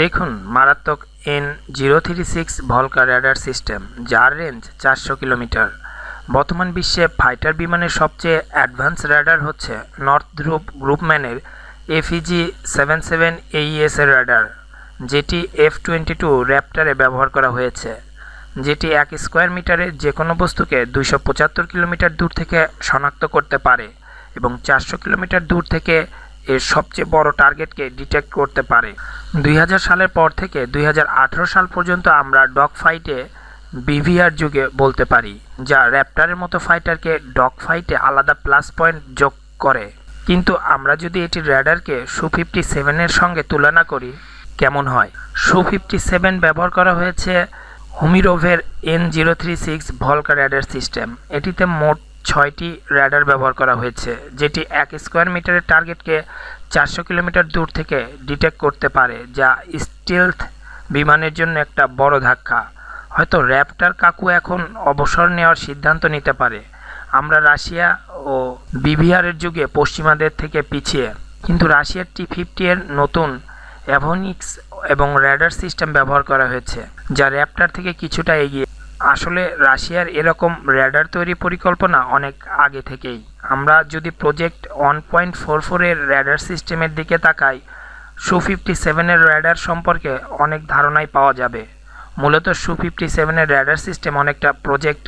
দেখুন মারাত্মক N zero three six ভলকা র্যাডার সিস্টেম যার রেঞ্জ চারশো কিলোমিটার বর্তমান বিশ্বে ফাইটার বিমানের সবচেয়ে অ্যাডভান্স র্যাডার হচ্ছে নর্থ গ্রুপ গ্রুপম্যানের এফইজি সেভেন সেভেন এইএস এর র্যাডার যেটি এফ টোয়েন্টি টু র্যাপ্টারে ব্যবহার করা হয়েছে যেটি এক স্কোয়ার মিটারের যে কোনো বস্তুকে দুইশো পঁচাত্তর কিলোমিটার দূর থেকে শনাক্ত করতে পারে এবং চারশো কিলোমিটার দূর থেকে এর সবচেয়ে বড় টার্গেটকে ডিটেক্ট করতে পারে দুই সালের পর থেকে দুই সাল পর্যন্ত আমরা ডগ ফাইটে বিভিআর যুগে বলতে পারি যা র্যাপটারের মতো ফাইটারকে ডগ ফাইটে আলাদা প্লাস পয়েন্ট যোগ করে কিন্তু আমরা যদি এটি র্যাডারকে সু ফিফটি সেভেনের সঙ্গে তুলনা করি কেমন হয় সু ফিফটি সেভেন ব্যবহার করা হয়েছে হোমিরোভের এন জিরো থ্রি সিক্স ভলকার র্যাডার সিস্টেম এটিতে মোট ছয়টি র্যাডার ব্যবহার করা হয়েছে যেটি এক স্কোয়ার মিটারের টার্গেটকে চারশো কিলোমিটার দূর থেকে ডিটেক্ট করতে পারে যা স্টিলথ বিমানের জন্য একটা বড় ধাক্কা হয়তো র্যাপটার কাকু এখন অবসর নেওয়ার সিদ্ধান্ত নিতে পারে আমরা রাশিয়া ও বিভিআরের যুগে পশ্চিমাদের থেকে পিছিয়ে কিন্তু রাশিয়ার টি ফিফটি এর নতুন অ্যাভোনিক্স এবং র্যাডার সিস্টেম ব্যবহার করা হয়েছে যা র্যাপটার থেকে কিছুটা এগিয়ে আসলে রাশিয়ার এরকম র্যাডার তৈরি পরিকল্পনা অনেক আগে থেকেই আমরা যদি প্রজেক্ট ওয়ান পয়েন্ট ফোর ফোরের র্যাডার সিস্টেমের দিকে তাকাই সু ফিফটি সেভেনের র্যাডার সম্পর্কে অনেক ধারণাই পাওয়া যাবে মূলত সু ফিফটি সেভেনের র্যাডার সিস্টেম অনেকটা project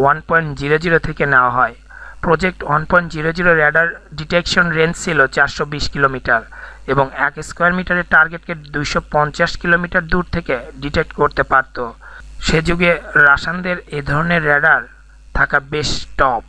one point zero zero থেকে নেওয়া হয় project one point zero zero radar detection range ছিল চারশো বিশ কিলোমিটার এবং এক স্কোয়ার মিটারের টার্গেটকে দুইশো পঞ্চাশ কিলোমিটার দূর থেকে ডিটেক্ট করতে পারতো সে যুগে রাশানদের এ ধরনের র্যাডার থাকা বেশ টপ